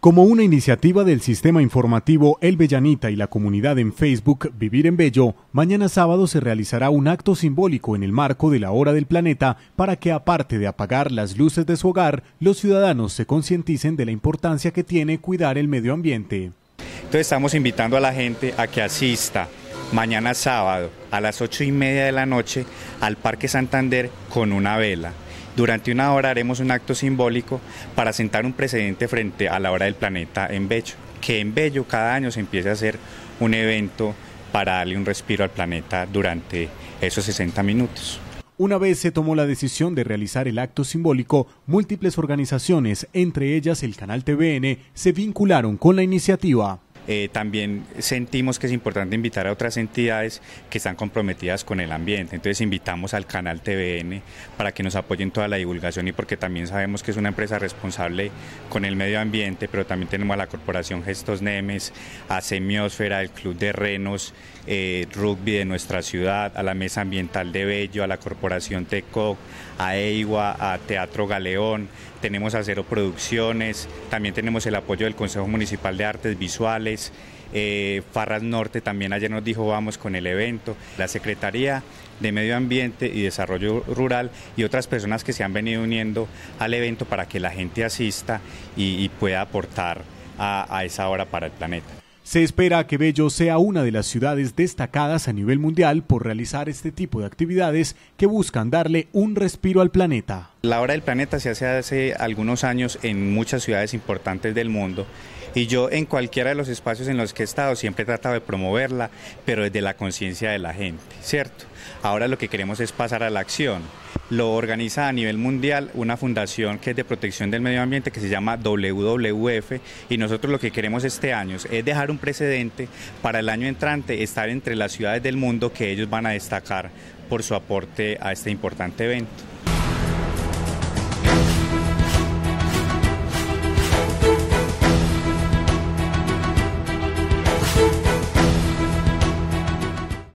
Como una iniciativa del Sistema Informativo El Bellanita y la comunidad en Facebook Vivir en Bello, mañana sábado se realizará un acto simbólico en el marco de la Hora del Planeta para que, aparte de apagar las luces de su hogar, los ciudadanos se concienticen de la importancia que tiene cuidar el medio ambiente. Entonces estamos invitando a la gente a que asista mañana sábado a las ocho y media de la noche al Parque Santander con una vela. Durante una hora haremos un acto simbólico para sentar un precedente frente a la hora del planeta en Bello, que en Bello cada año se empiece a hacer un evento para darle un respiro al planeta durante esos 60 minutos. Una vez se tomó la decisión de realizar el acto simbólico, múltiples organizaciones, entre ellas el canal TVN, se vincularon con la iniciativa. Eh, también sentimos que es importante invitar a otras entidades que están comprometidas con el ambiente. Entonces invitamos al canal TVN para que nos apoyen toda la divulgación y porque también sabemos que es una empresa responsable con el medio ambiente, pero también tenemos a la Corporación Gestos Nemes, a Semiosfera, el Club de Renos, eh, Rugby de nuestra ciudad, a la Mesa Ambiental de Bello, a la Corporación TECOC, a EIWA, a Teatro Galeón, tenemos a Cero Producciones, también tenemos el apoyo del Consejo Municipal de Artes Visuales, pues, eh, Farras Norte también ayer nos dijo vamos con el evento, la Secretaría de Medio Ambiente y Desarrollo Rural y otras personas que se han venido uniendo al evento para que la gente asista y, pueda aportar a, a esa hora para el planeta. Se espera que Bello sea una de las ciudades destacadas a nivel mundial por realizar este tipo de actividades que buscan darle un respiro al planeta. La hora del planeta se hace hace algunos años en muchas ciudades importantes del mundo y yo en cualquiera de los espacios en los que he estado siempre he tratado de promoverla, pero desde la conciencia de la gente, ¿cierto? Ahora lo que queremos es pasar a la acción lo organiza a nivel mundial una fundación que es de protección del medio ambiente que se llama WWF y nosotros lo que queremos este año es dejar un precedente para el año entrante estar entre las ciudades del mundo que ellos van a destacar por su aporte a este importante evento.